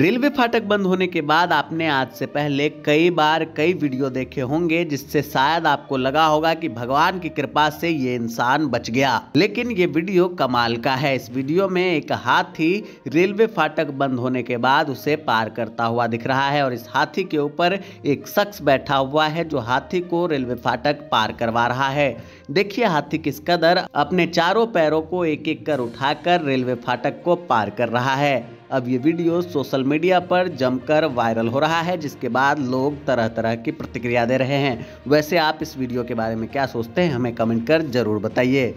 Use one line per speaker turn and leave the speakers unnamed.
railway फाटक बंद होने के बाद आपने आज से पहले कई बार कई वीडियो देखे होंगे जिससे शायद आपको लगा होगा कि भगवान की कृपा से ये इंसान बच गया लेकिन ये वीडियो कमाल का है इस वीडियो में एक हाथी रेलवे फाटक बंद होने के बाद उसे पार करता हुआ दिख रहा है और इस हाथी के ऊपर एक शख्स बैठा हुआ है जो हाथी को रेलवे फाटक पार करवा रहा है देखिए हाथी किस कदर अपने चारों पैरों को एक एक कर उठाकर रेलवे फाटक को पार कर रहा है अब ये वीडियो सोशल मीडिया पर जमकर वायरल हो रहा है जिसके बाद लोग तरह तरह की प्रतिक्रिया दे रहे हैं वैसे आप इस वीडियो के बारे में क्या सोचते हैं हमें कमेंट कर ज़रूर बताइए